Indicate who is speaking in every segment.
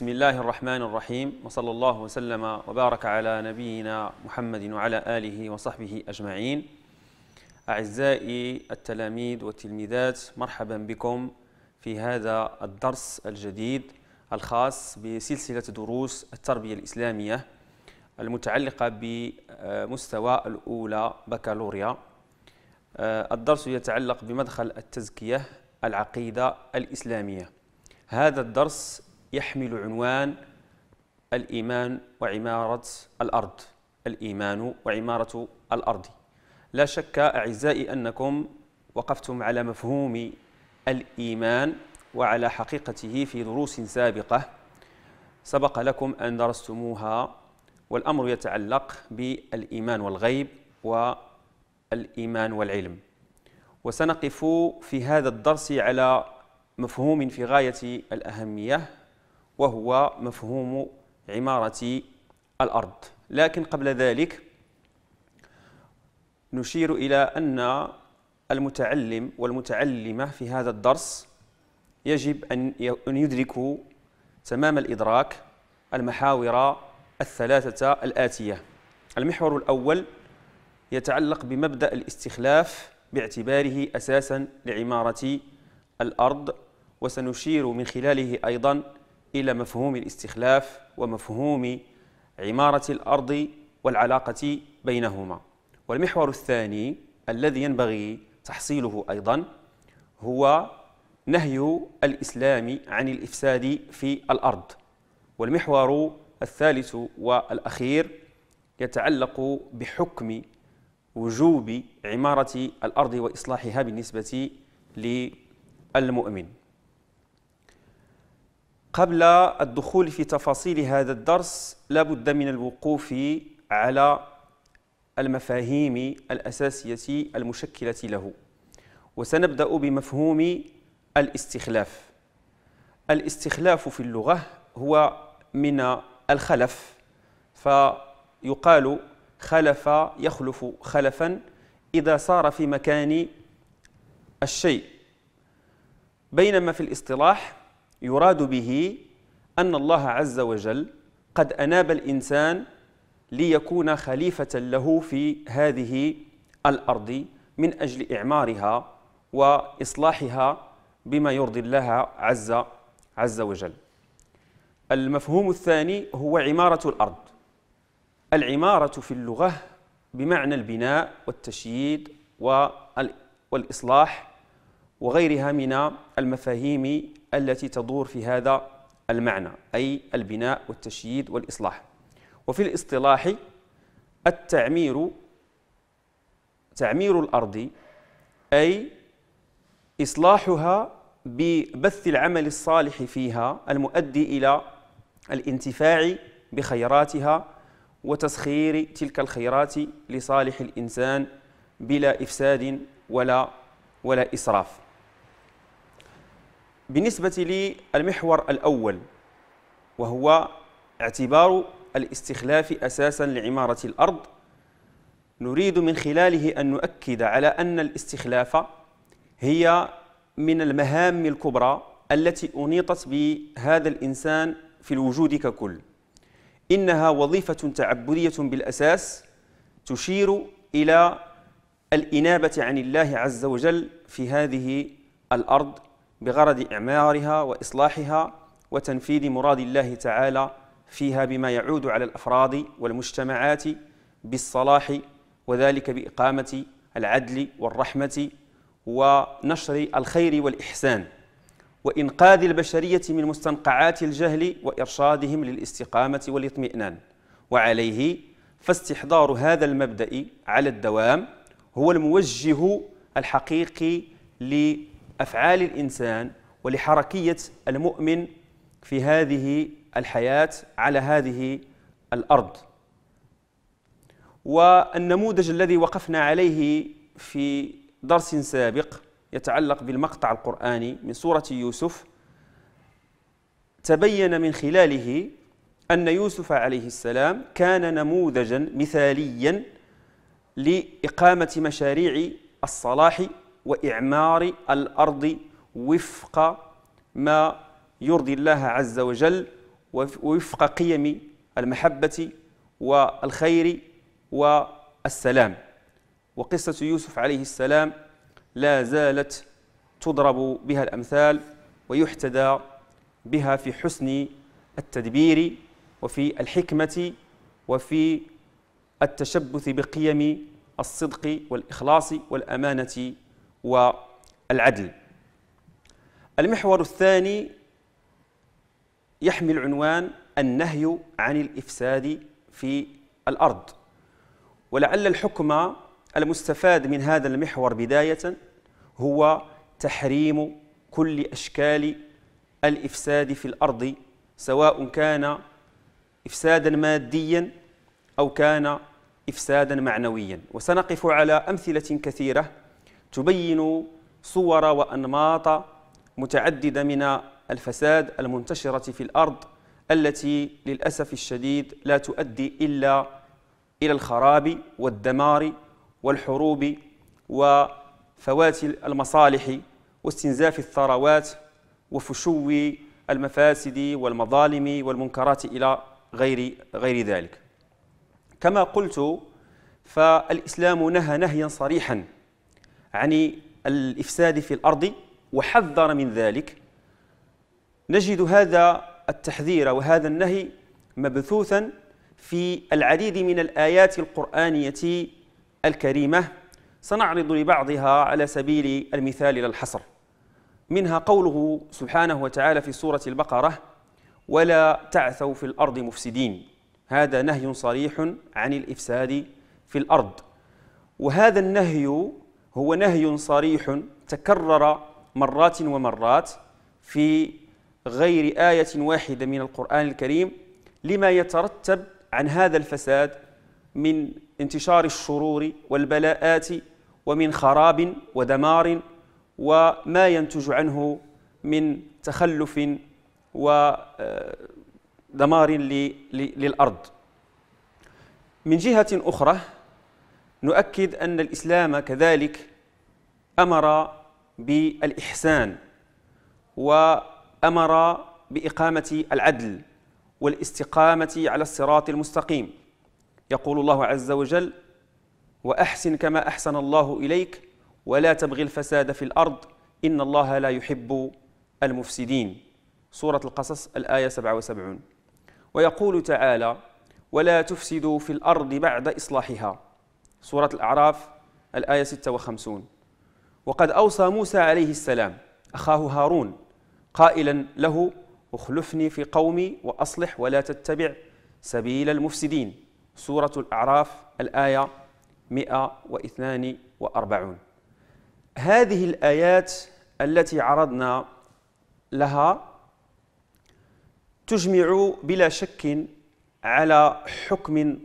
Speaker 1: بسم الله الرحمن الرحيم وصلى الله وسلم وبارك على نبينا محمد وعلى آله وصحبه أجمعين أعزائي التلاميذ والتلميذات مرحبا بكم في هذا الدرس الجديد الخاص بسلسلة دروس التربية الإسلامية المتعلقة بمستوى الأولى بكالوريا الدرس يتعلق بمدخل التزكية العقيدة الإسلامية هذا الدرس يحمل عنوان الإيمان وعمارة الأرض الإيمان وعمارة الأرض لا شك أعزائي أنكم وقفتم على مفهوم الإيمان وعلى حقيقته في دروس سابقة سبق لكم أن درستموها والأمر يتعلق بالإيمان والغيب والإيمان والعلم وسنقف في هذا الدرس على مفهوم في غاية الأهمية وهو مفهوم عمارة الأرض لكن قبل ذلك نشير إلى أن المتعلم والمتعلمة في هذا الدرس يجب أن يدركوا تمام الإدراك المحاور الثلاثة الآتية المحور الأول يتعلق بمبدأ الاستخلاف باعتباره أساسا لعمارة الأرض وسنشير من خلاله أيضا إلى مفهوم الاستخلاف ومفهوم عمارة الأرض والعلاقة بينهما والمحور الثاني الذي ينبغي تحصيله أيضا هو نهي الإسلام عن الإفساد في الأرض والمحور الثالث والأخير يتعلق بحكم وجوب عمارة الأرض وإصلاحها بالنسبة للمؤمن قبل الدخول في تفاصيل هذا الدرس لابد من الوقوف على المفاهيم الأساسية المشكلة له وسنبدأ بمفهوم الاستخلاف الاستخلاف في اللغة هو من الخلف فيقال خلف يخلف خلفا إذا صار في مكان الشيء بينما في الاصطلاح يراد به أن الله عز وجل قد أناب الإنسان ليكون خليفة له في هذه الأرض من أجل إعمارها وإصلاحها بما يرضي الله عز عز وجل المفهوم الثاني هو عمارة الأرض العمارة في اللغة بمعنى البناء والتشييد والإصلاح وغيرها من المفاهيم التي تدور في هذا المعنى أي البناء والتشييد والإصلاح وفي الاصطلاح التعمير تعمير الأرض أي إصلاحها ببث العمل الصالح فيها المؤدي إلى الانتفاع بخيراتها وتسخير تلك الخيرات لصالح الإنسان بلا إفساد ولا ولا إسراف بالنسبة للمحور الأول وهو اعتبار الاستخلاف أساسا لعمارة الأرض نريد من خلاله أن نؤكد على أن الاستخلاف هي من المهام الكبرى التي أنيطت بهذا الإنسان في الوجود ككل إنها وظيفة تعبدية بالأساس تشير إلى الإنابة عن الله عز وجل في هذه الأرض بغرض إعمارها وإصلاحها وتنفيذ مراد الله تعالى فيها بما يعود على الأفراد والمجتمعات بالصلاح وذلك بإقامة العدل والرحمة ونشر الخير والإحسان وإنقاذ البشرية من مستنقعات الجهل وإرشادهم للاستقامة والاطمئنان وعليه فاستحضار هذا المبدأ على الدوام هو الموجه الحقيقي أفعال الإنسان ولحركية المؤمن في هذه الحياة على هذه الأرض والنموذج الذي وقفنا عليه في درس سابق يتعلق بالمقطع القرآني من سورة يوسف تبين من خلاله أن يوسف عليه السلام كان نموذجا مثاليا لإقامة مشاريع الصلاح وإعمار الأرض وفق ما يرضي الله عز وجل ووفق قيم المحبة والخير والسلام وقصة يوسف عليه السلام لا زالت تضرب بها الأمثال ويحتدى بها في حسن التدبير وفي الحكمة وفي التشبث بقيم الصدق والإخلاص والأمانة والعدل المحور الثاني يحمل عنوان النهي عن الإفساد في الأرض ولعل الحكم المستفاد من هذا المحور بداية هو تحريم كل أشكال الإفساد في الأرض سواء كان إفسادا ماديا أو كان إفسادا معنويا وسنقف على أمثلة كثيرة تبين صور وأنماط متعددة من الفساد المنتشرة في الأرض التي للأسف الشديد لا تؤدي إلا إلى الخراب والدمار والحروب وفوات المصالح واستنزاف الثروات وفشو المفاسد والمظالم والمنكرات إلى غير غير ذلك كما قلت فالإسلام نهى نهيا صريحا عن الإفساد في الأرض وحذر من ذلك نجد هذا التحذير وهذا النهي مبثوثا في العديد من الآيات القرآنية الكريمة سنعرض لبعضها على سبيل المثال للحصر الحصر منها قوله سبحانه وتعالى في سورة البقرة ولا تعثوا في الأرض مفسدين هذا نهي صريح عن الإفساد في الأرض وهذا النهي هو نهي صريح تكرر مرات ومرات في غير آية واحدة من القرآن الكريم لما يترتب عن هذا الفساد من انتشار الشرور والبلاءات ومن خراب ودمار وما ينتج عنه من تخلف ودمار آه، للأرض من جهة أخرى نؤكد أن الإسلام كذلك أمر بالإحسان وأمر بإقامة العدل والاستقامة على الصراط المستقيم يقول الله عز وجل وأحسن كما أحسن الله إليك ولا تبغي الفساد في الأرض إن الله لا يحب المفسدين سورة القصص الآية 77 ويقول تعالى ولا تفسدوا في الأرض بعد إصلاحها سورة الأعراف الآية 56 وقد أوصى موسى عليه السلام أخاه هارون قائلا له اخلفني في قومي وأصلح ولا تتبع سبيل المفسدين سورة الأعراف الآية 142 هذه الآيات التي عرضنا لها تجمع بلا شك على حكم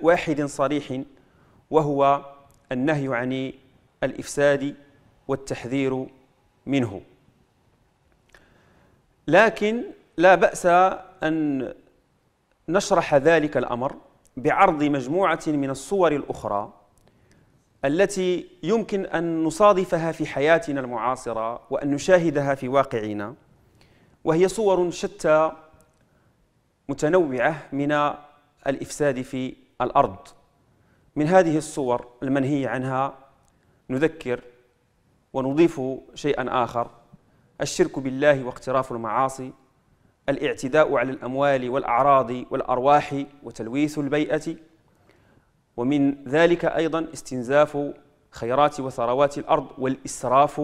Speaker 1: واحد صريح وهو النهي عن الإفساد والتحذير منه لكن لا بأس أن نشرح ذلك الأمر بعرض مجموعة من الصور الأخرى التي يمكن أن نصادفها في حياتنا المعاصرة وأن نشاهدها في واقعنا وهي صور شتى متنوعة من الإفساد في الأرض من هذه الصور المنهي عنها نذكر ونضيف شيئا آخر الشرك بالله واقتراف المعاصي الاعتداء على الأموال والأعراض والأرواح وتلويث البيئة ومن ذلك أيضا استنزاف خيرات وثروات الأرض والإسراف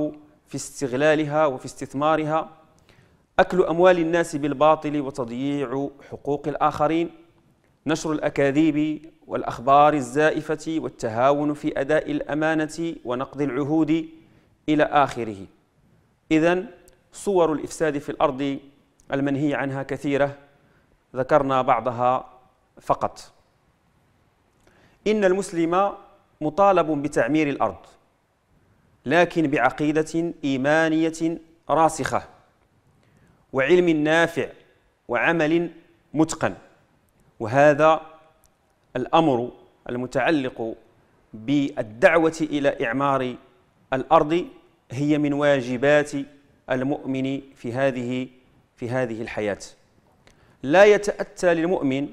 Speaker 1: في استغلالها وفي استثمارها أكل أموال الناس بالباطل وتضييع حقوق الآخرين نشر الأكاذيب والأخبار الزائفة والتهاون في أداء الأمانة ونقض العهود إلى آخره إذا صور الإفساد في الأرض المنهي عنها كثيرة ذكرنا بعضها فقط إن المسلم مطالب بتعمير الأرض لكن بعقيدة إيمانية راسخة وعلم نافع وعمل متقن وهذا الأمر المتعلق بالدعوة إلى إعمار الأرض هي من واجبات المؤمن في هذه في هذه الحياة لا يتأتى للمؤمن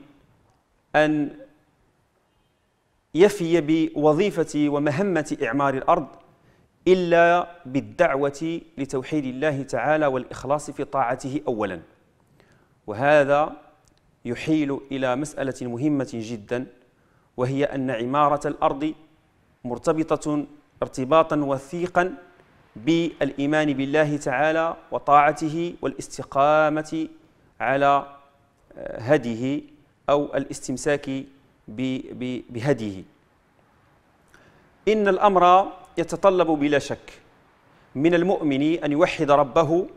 Speaker 1: أن يفي بوظيفة ومهمة إعمار الأرض إلا بالدعوة لتوحيد الله تعالى والإخلاص في طاعته أولا وهذا يحيل إلى مسألة مهمة جدا وهي أن عمارة الأرض مرتبطة ارتباطا وثيقا بالايمان بالله تعالى وطاعته والاستقامه على آه، هديه او الاستمساك بهديه ان الامر يتطلب بلا شك من المؤمن ان يوحد ربه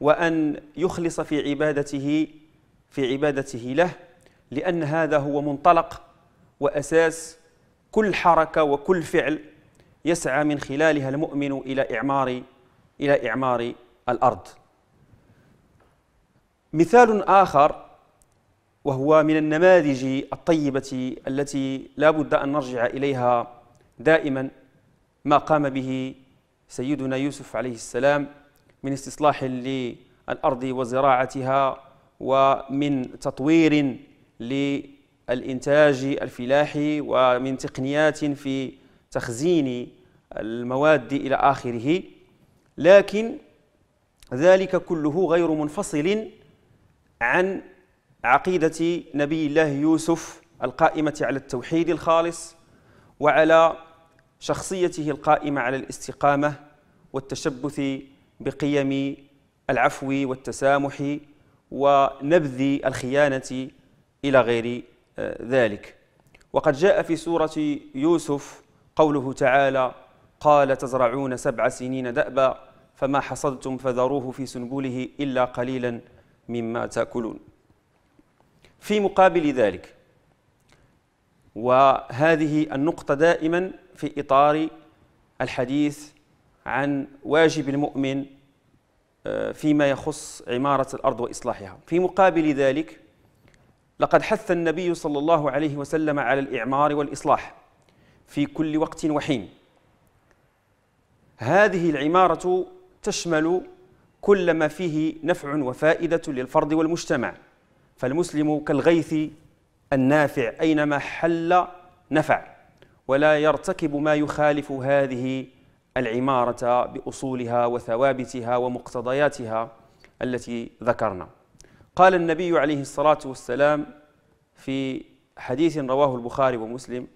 Speaker 1: وان يخلص في عبادته في عبادته له لأن هذا هو منطلق وأساس كل حركة وكل فعل يسعى من خلالها المؤمن إلى إعمار إلى إعمار الأرض مثال آخر وهو من النماذج الطيبة التي لا بد أن نرجع إليها دائما ما قام به سيدنا يوسف عليه السلام من استصلاح للأرض وزراعتها ومن تطوير للإنتاج الفلاحي ومن تقنيات في تخزين المواد إلى آخره لكن ذلك كله غير منفصل عن عقيدة نبي الله يوسف القائمة على التوحيد الخالص وعلى شخصيته القائمة على الاستقامة والتشبث بقيم العفو والتسامح ونبذ الخيانة إلى غير آه، ذلك وقد جاء في سورة يوسف قوله تعالى قال تزرعون سبع سنين دأبا فما حصدتم فذروه في سنبله إلا قليلا مما تأكلون في مقابل ذلك وهذه النقطة دائما في إطار الحديث عن واجب المؤمن فيما يخص عمارة الأرض وإصلاحها في مقابل ذلك لقد حث النبي صلى الله عليه وسلم على الإعمار والإصلاح في كل وقت وحين هذه العمارة تشمل كل ما فيه نفع وفائدة للفرد والمجتمع فالمسلم كالغيث النافع أينما حل نفع ولا يرتكب ما يخالف هذه العمارة بأصولها وثوابتها ومقتضياتها التي ذكرنا قال النبي عليه الصلاة والسلام في حديث رواه البخاري ومسلم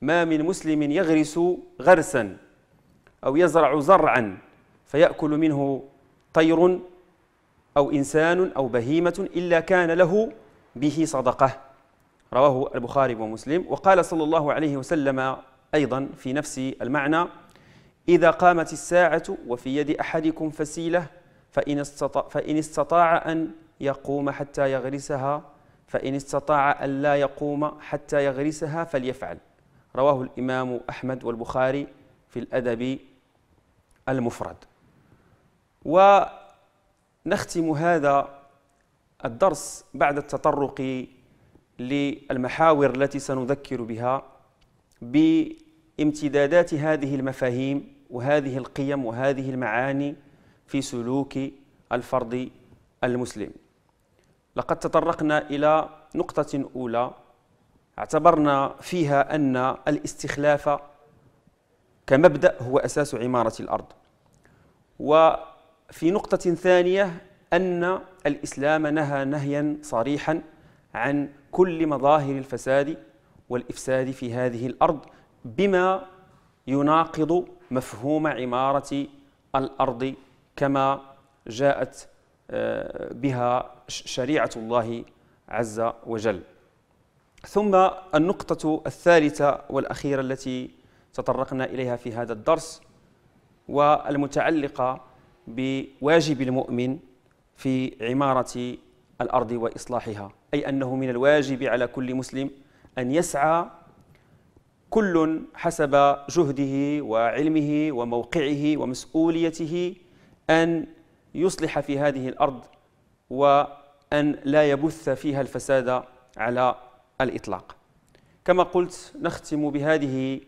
Speaker 1: ما من مسلم يغرس غرسا أو يزرع زرعا فيأكل منه طير أو إنسان أو بهيمة إلا كان له به صدقة رواه البخاري ومسلم وقال صلى الله عليه وسلم أيضا في نفس المعنى إذا قامت الساعة وفي يد أحدكم فسيلة فإن استطاع, فإن استطاع أن يقوم حتى يغرسها فإن استطاع أن لا يقوم حتى يغرسها فليفعل رواه الإمام أحمد والبخاري في الأدب المفرد ونختم هذا الدرس بعد التطرق للمحاور التي سنذكر بها بامتدادات هذه المفاهيم وهذه القيم وهذه المعاني في سلوك الفرد المسلم لقد تطرقنا إلى نقطة أولى اعتبرنا فيها أن الاستخلاف كمبدأ هو أساس عمارة الأرض وفي نقطة ثانية أن الإسلام نهى نهيا صريحا عن كل مظاهر الفساد والإفساد في هذه الأرض بما يناقض مفهوم عمارة الأرض كما جاءت آه، بها شريعة الله عز وجل ثم النقطة الثالثة والأخيرة التي تطرقنا إليها في هذا الدرس والمتعلقة بواجب المؤمن في عمارة الأرض وإصلاحها أي أنه من الواجب على كل مسلم أن يسعى كل حسب جهده وعلمه وموقعه ومسؤوليته أن يصلح في هذه الأرض وأن لا يبث فيها الفساد على الإطلاق كما قلت نختم بهذه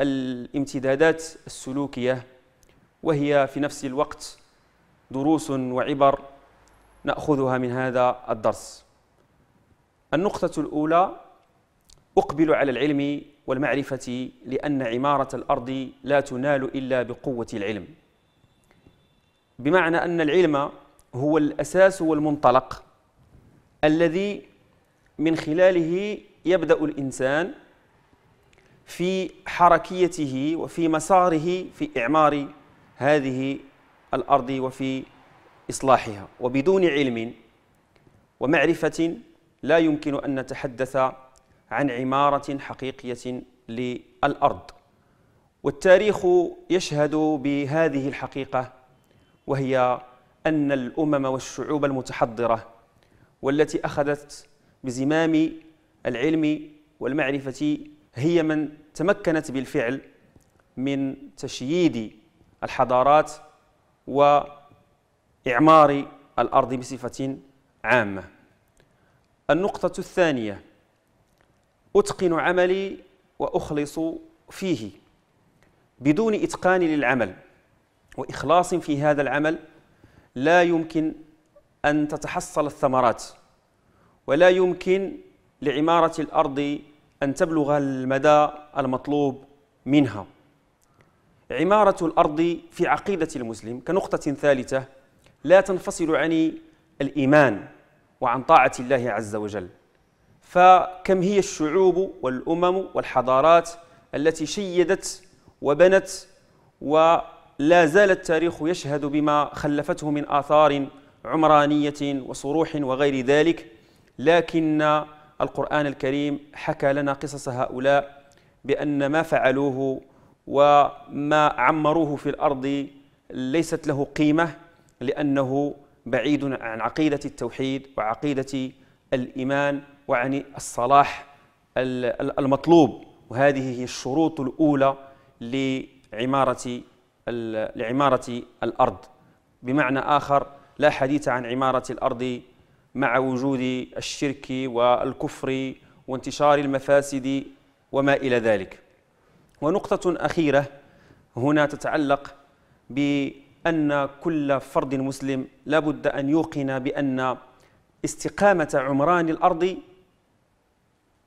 Speaker 1: الامتدادات السلوكية وهي في نفس الوقت دروس وعبر نأخذها من هذا الدرس النقطة الأولى أقبل على العلم والمعرفة لأن عمارة الأرض لا تنال إلا بقوة العلم بمعنى أن العلم هو الأساس والمنطلق الذي من خلاله يبدأ الإنسان في حركيته وفي مساره في إعمار هذه الأرض وفي إصلاحها وبدون علم ومعرفة لا يمكن أن نتحدث عن عمارة حقيقية للأرض والتاريخ يشهد بهذه الحقيقة وهي أن الأمم والشعوب المتحضرة والتي أخذت بزمام العلم والمعرفة هي من تمكنت بالفعل من تشييد الحضارات وإعمار الأرض بصفة عامة النقطة الثانية أتقن عملي وأخلص فيه بدون إتقان للعمل وإخلاص في هذا العمل لا يمكن أن تتحصل الثمرات ولا يمكن لعمارة الأرض أن تبلغ المدى المطلوب منها عمارة الأرض في عقيدة المسلم كنقطة ثالثة لا تنفصل عن الإيمان وعن طاعة الله عز وجل فكم هي الشعوب والأمم والحضارات التي شيدت وبنت ولا زال التاريخ يشهد بما خلفته من آثار عمرانية وصروح وغير ذلك لكن القرآن الكريم حكى لنا قصص هؤلاء بأن ما فعلوه وما عمروه في الأرض ليست له قيمة لأنه بعيد عن عقيدة التوحيد وعقيدة الإيمان وعن الصلاح المطلوب وهذه هي الشروط الأولى لعمارة لعمارة الأرض بمعنى آخر لا حديث عن عمارة الأرض مع وجود الشرك والكفر وانتشار المفاسد وما إلى ذلك ونقطة أخيرة هنا تتعلق بأن كل فرد مسلم لابد أن يوقن بأن استقامة عمران الأرض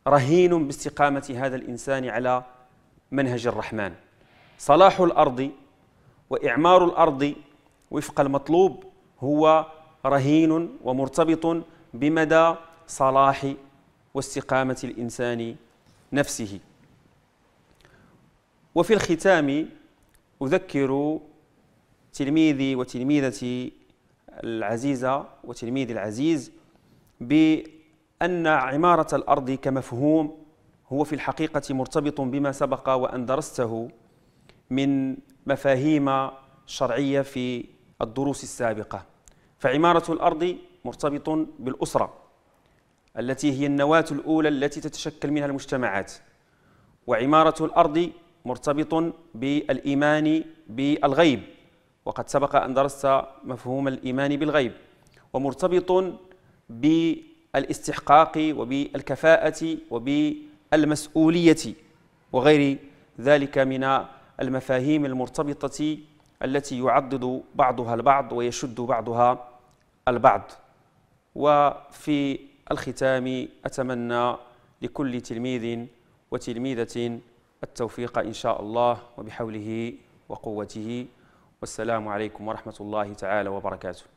Speaker 1: رهين باستقامة هذا الإنسان على منهج الرحمن صلاح الأرض وإعمار الأرض وفق المطلوب هو رهين ومرتبط بمدى صلاح واستقامة الإنسان نفسه وفي الختام أذكر تلميذي وتلميذتي العزيزة وتلميذي العزيز أن عمارة الأرض كمفهوم هو في الحقيقة مرتبط بما سبق وأن درسته من مفاهيم شرعية في الدروس السابقة فعمارة الأرض مرتبط بالأسرة التي هي النواة الأولى التي تتشكل منها المجتمعات وعمارة الأرض مرتبط بالإيمان بالغيب وقد سبق أن درست مفهوم الإيمان بالغيب ومرتبط ب الاستحقاق وبالكفاءة وبالمسؤولية وغير ذلك من المفاهيم المرتبطة التي يعضد بعضها البعض ويشد بعضها البعض وفي الختام أتمنى لكل تلميذ وتلميذة التوفيق إن شاء الله وبحوله وقوته والسلام عليكم ورحمة الله تعالى وبركاته